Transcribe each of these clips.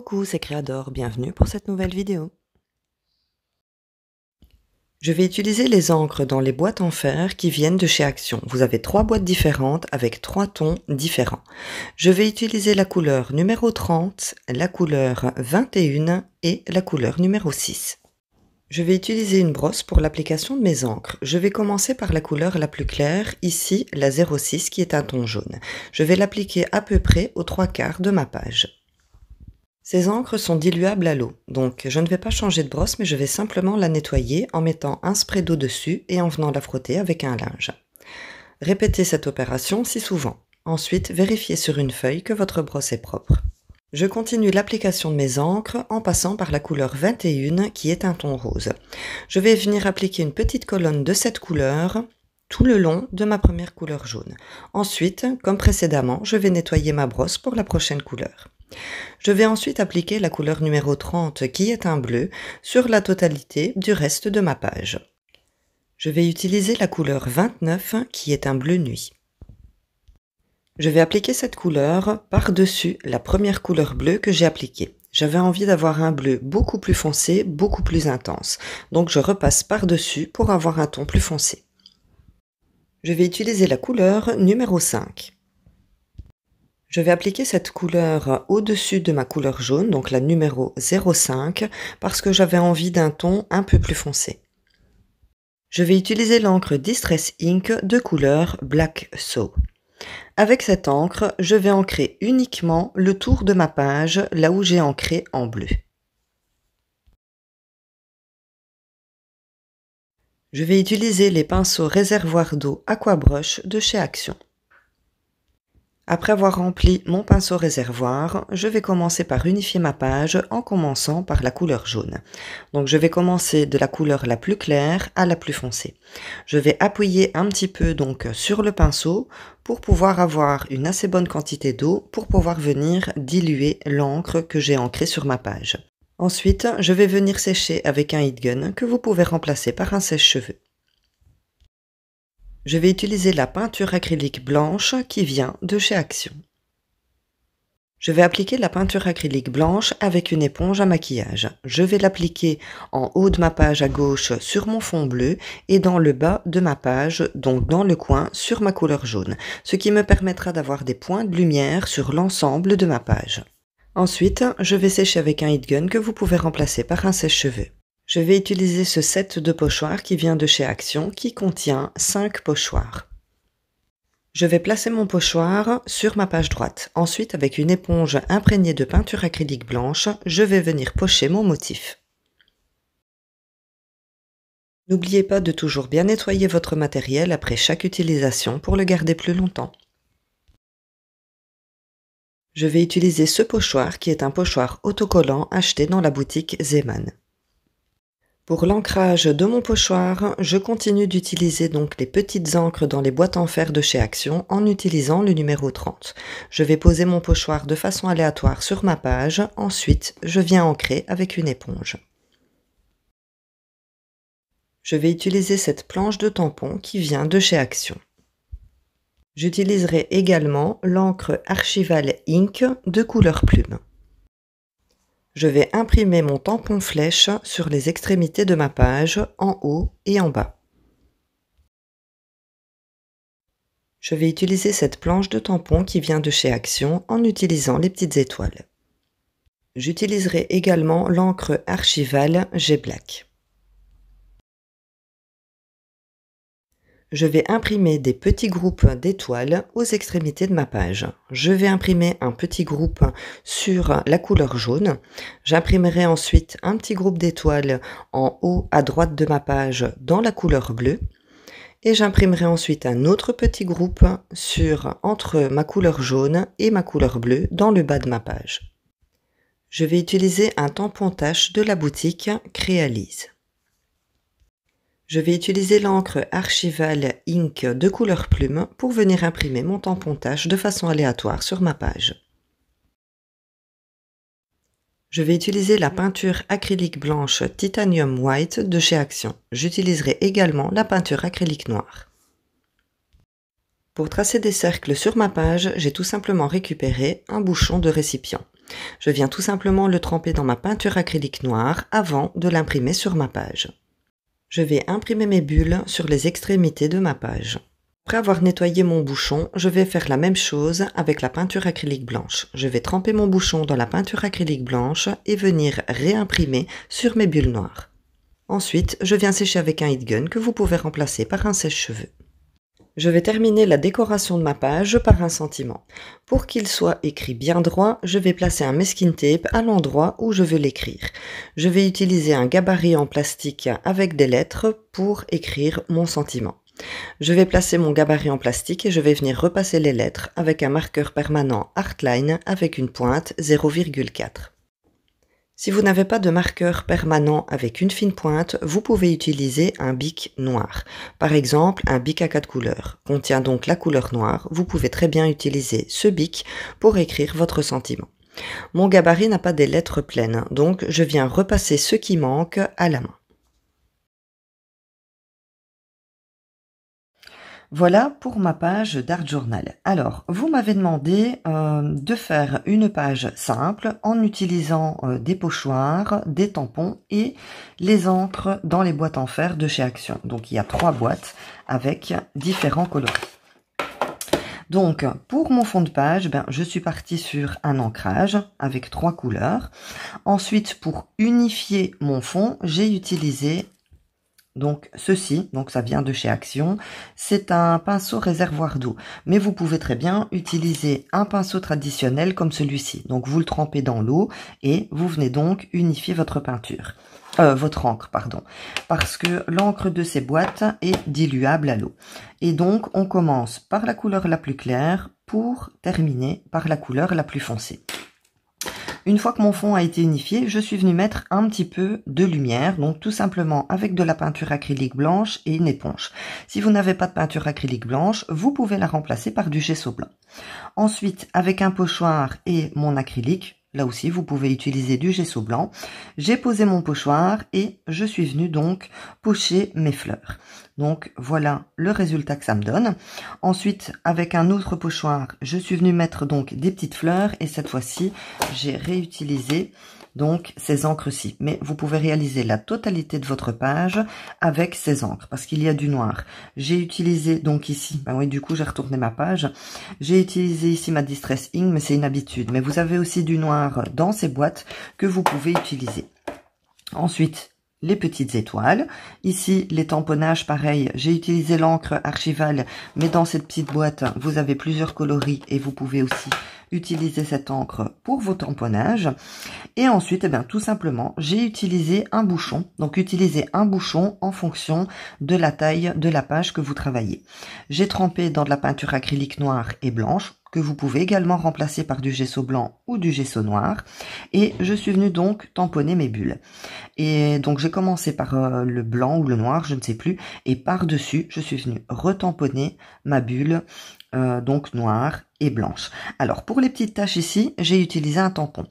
Coucou, c'est Créador, bienvenue pour cette nouvelle vidéo. Je vais utiliser les encres dans les boîtes en fer qui viennent de chez Action. Vous avez trois boîtes différentes avec trois tons différents. Je vais utiliser la couleur numéro 30, la couleur 21 et la couleur numéro 6. Je vais utiliser une brosse pour l'application de mes encres. Je vais commencer par la couleur la plus claire, ici la 06 qui est un ton jaune. Je vais l'appliquer à peu près aux trois quarts de ma page. Ces encres sont diluables à l'eau, donc je ne vais pas changer de brosse, mais je vais simplement la nettoyer en mettant un spray d'eau dessus et en venant la frotter avec un linge. Répétez cette opération si souvent. Ensuite, vérifiez sur une feuille que votre brosse est propre. Je continue l'application de mes encres en passant par la couleur 21 qui est un ton rose. Je vais venir appliquer une petite colonne de cette couleur tout le long de ma première couleur jaune. Ensuite, comme précédemment, je vais nettoyer ma brosse pour la prochaine couleur. Je vais ensuite appliquer la couleur numéro 30 qui est un bleu sur la totalité du reste de ma page. Je vais utiliser la couleur 29 qui est un bleu nuit. Je vais appliquer cette couleur par-dessus la première couleur bleue que j'ai appliquée. J'avais envie d'avoir un bleu beaucoup plus foncé, beaucoup plus intense. Donc je repasse par-dessus pour avoir un ton plus foncé. Je vais utiliser la couleur numéro 5. Je vais appliquer cette couleur au-dessus de ma couleur jaune, donc la numéro 05, parce que j'avais envie d'un ton un peu plus foncé. Je vais utiliser l'encre Distress Ink de couleur Black Saw. Avec cette encre, je vais ancrer uniquement le tour de ma page, là où j'ai ancré en bleu. Je vais utiliser les pinceaux réservoir d'eau Aquabrush de chez Action. Après avoir rempli mon pinceau réservoir, je vais commencer par unifier ma page en commençant par la couleur jaune. Donc je vais commencer de la couleur la plus claire à la plus foncée. Je vais appuyer un petit peu donc sur le pinceau pour pouvoir avoir une assez bonne quantité d'eau pour pouvoir venir diluer l'encre que j'ai ancrée sur ma page. Ensuite, je vais venir sécher avec un heat gun que vous pouvez remplacer par un sèche-cheveux je vais utiliser la peinture acrylique blanche qui vient de chez Action. Je vais appliquer la peinture acrylique blanche avec une éponge à maquillage. Je vais l'appliquer en haut de ma page à gauche sur mon fond bleu et dans le bas de ma page, donc dans le coin, sur ma couleur jaune, ce qui me permettra d'avoir des points de lumière sur l'ensemble de ma page. Ensuite, je vais sécher avec un heat gun que vous pouvez remplacer par un sèche-cheveux. Je vais utiliser ce set de pochoirs qui vient de chez Action qui contient 5 pochoirs. Je vais placer mon pochoir sur ma page droite. Ensuite, avec une éponge imprégnée de peinture acrylique blanche, je vais venir pocher mon motif. N'oubliez pas de toujours bien nettoyer votre matériel après chaque utilisation pour le garder plus longtemps. Je vais utiliser ce pochoir qui est un pochoir autocollant acheté dans la boutique Zeman. Pour l'ancrage de mon pochoir, je continue d'utiliser donc les petites encres dans les boîtes en fer de chez Action en utilisant le numéro 30. Je vais poser mon pochoir de façon aléatoire sur ma page, ensuite je viens ancrer avec une éponge. Je vais utiliser cette planche de tampon qui vient de chez Action. J'utiliserai également l'encre Archival Ink de couleur plume je vais imprimer mon tampon flèche sur les extrémités de ma page, en haut et en bas. Je vais utiliser cette planche de tampon qui vient de chez Action en utilisant les petites étoiles. J'utiliserai également l'encre archivale G-Black. je vais imprimer des petits groupes d'étoiles aux extrémités de ma page. Je vais imprimer un petit groupe sur la couleur jaune. J'imprimerai ensuite un petit groupe d'étoiles en haut à droite de ma page dans la couleur bleue. Et j'imprimerai ensuite un autre petit groupe sur entre ma couleur jaune et ma couleur bleue dans le bas de ma page. Je vais utiliser un tampon tache de la boutique Créalise. Je vais utiliser l'encre Archival Ink de couleur plume pour venir imprimer mon tampon de façon aléatoire sur ma page. Je vais utiliser la peinture acrylique blanche Titanium White de chez Action. J'utiliserai également la peinture acrylique noire. Pour tracer des cercles sur ma page, j'ai tout simplement récupéré un bouchon de récipient. Je viens tout simplement le tremper dans ma peinture acrylique noire avant de l'imprimer sur ma page je vais imprimer mes bulles sur les extrémités de ma page. Après avoir nettoyé mon bouchon, je vais faire la même chose avec la peinture acrylique blanche. Je vais tremper mon bouchon dans la peinture acrylique blanche et venir réimprimer sur mes bulles noires. Ensuite, je viens sécher avec un heat gun que vous pouvez remplacer par un sèche-cheveux. Je vais terminer la décoration de ma page par un sentiment. Pour qu'il soit écrit bien droit, je vais placer un meskin tape à l'endroit où je veux l'écrire. Je vais utiliser un gabarit en plastique avec des lettres pour écrire mon sentiment. Je vais placer mon gabarit en plastique et je vais venir repasser les lettres avec un marqueur permanent Artline avec une pointe 0,4. Si vous n'avez pas de marqueur permanent avec une fine pointe, vous pouvez utiliser un bic noir. Par exemple, un bic à quatre couleurs contient donc la couleur noire. Vous pouvez très bien utiliser ce bic pour écrire votre sentiment. Mon gabarit n'a pas des lettres pleines, donc je viens repasser ce qui manque à la main. Voilà pour ma page d'Art Journal. Alors, vous m'avez demandé euh, de faire une page simple en utilisant euh, des pochoirs, des tampons et les encres dans les boîtes en fer de chez Action. Donc, il y a trois boîtes avec différents coloris. Donc, pour mon fond de page, ben, je suis partie sur un ancrage avec trois couleurs. Ensuite, pour unifier mon fond, j'ai utilisé donc ceci, donc ça vient de chez Action, c'est un pinceau réservoir d'eau. Mais vous pouvez très bien utiliser un pinceau traditionnel comme celui-ci. Donc vous le trempez dans l'eau et vous venez donc unifier votre peinture. Euh, votre encre, pardon, parce que l'encre de ces boîtes est diluable à l'eau. Et donc, on commence par la couleur la plus claire pour terminer par la couleur la plus foncée. Une fois que mon fond a été unifié, je suis venue mettre un petit peu de lumière, donc tout simplement avec de la peinture acrylique blanche et une éponge. Si vous n'avez pas de peinture acrylique blanche, vous pouvez la remplacer par du gesso blanc. Ensuite, avec un pochoir et mon acrylique, Là aussi, vous pouvez utiliser du gesso blanc. J'ai posé mon pochoir et je suis venue donc pocher mes fleurs. Donc voilà le résultat que ça me donne. Ensuite, avec un autre pochoir, je suis venue mettre donc des petites fleurs et cette fois-ci, j'ai réutilisé donc ces encres-ci. Mais vous pouvez réaliser la totalité de votre page avec ces encres, parce qu'il y a du noir. J'ai utilisé donc ici, bah oui, du coup j'ai retourné ma page, j'ai utilisé ici ma Distress mais c'est une habitude. Mais vous avez aussi du noir dans ces boîtes que vous pouvez utiliser. Ensuite, les petites étoiles. Ici, les tamponnages, pareil, j'ai utilisé l'encre archivale, mais dans cette petite boîte, vous avez plusieurs coloris et vous pouvez aussi utiliser cette encre pour vos tamponnages. Et ensuite, eh bien, tout simplement, j'ai utilisé un bouchon. Donc, utilisez un bouchon en fonction de la taille de la page que vous travaillez. J'ai trempé dans de la peinture acrylique noire et blanche que vous pouvez également remplacer par du gesso blanc ou du gesso noir. Et je suis venue donc tamponner mes bulles. Et donc j'ai commencé par euh, le blanc ou le noir, je ne sais plus. Et par-dessus, je suis venue retamponner ma bulle, euh, donc noire et blanche. Alors pour les petites taches ici, j'ai utilisé un tampon.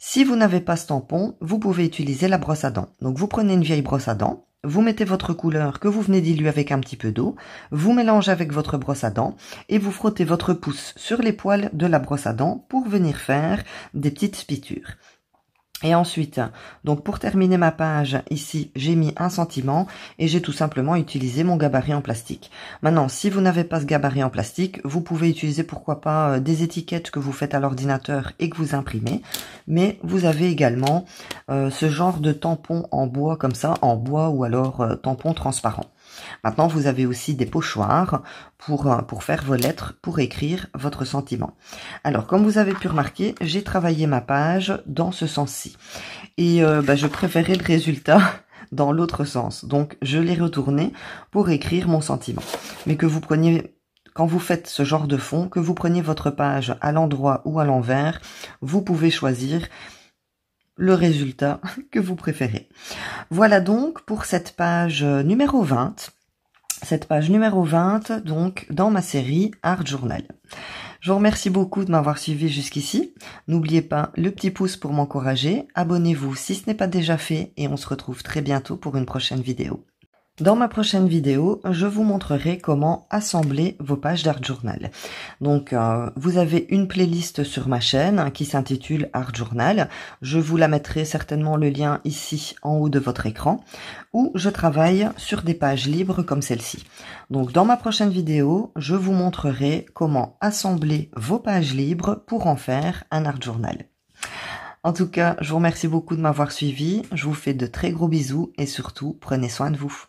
Si vous n'avez pas ce tampon, vous pouvez utiliser la brosse à dents. Donc vous prenez une vieille brosse à dents vous mettez votre couleur que vous venez diluer avec un petit peu d'eau, vous mélangez avec votre brosse à dents et vous frottez votre pouce sur les poils de la brosse à dents pour venir faire des petites spitures. Et ensuite, donc pour terminer ma page, ici, j'ai mis un sentiment et j'ai tout simplement utilisé mon gabarit en plastique. Maintenant, si vous n'avez pas ce gabarit en plastique, vous pouvez utiliser pourquoi pas euh, des étiquettes que vous faites à l'ordinateur et que vous imprimez. Mais vous avez également euh, ce genre de tampon en bois comme ça, en bois ou alors euh, tampon transparent. Maintenant, vous avez aussi des pochoirs pour, euh, pour faire vos lettres, pour écrire votre sentiment. Alors, comme vous avez pu remarquer, j'ai travaillé ma page dans ce sens-ci. Et euh, bah, je préférais le résultat dans l'autre sens. Donc, je l'ai retourné pour écrire mon sentiment. Mais que vous preniez quand vous faites ce genre de fond, que vous preniez votre page à l'endroit ou à l'envers, vous pouvez choisir le résultat que vous préférez. Voilà donc pour cette page euh, numéro 20. Cette page numéro 20, donc, dans ma série Art Journal. Je vous remercie beaucoup de m'avoir suivi jusqu'ici. N'oubliez pas le petit pouce pour m'encourager. Abonnez-vous si ce n'est pas déjà fait et on se retrouve très bientôt pour une prochaine vidéo. Dans ma prochaine vidéo, je vous montrerai comment assembler vos pages d'Art Journal. Donc, euh, vous avez une playlist sur ma chaîne qui s'intitule Art Journal. Je vous la mettrai certainement le lien ici en haut de votre écran, où je travaille sur des pages libres comme celle-ci. Donc, dans ma prochaine vidéo, je vous montrerai comment assembler vos pages libres pour en faire un Art Journal. En tout cas, je vous remercie beaucoup de m'avoir suivi, je vous fais de très gros bisous et surtout, prenez soin de vous.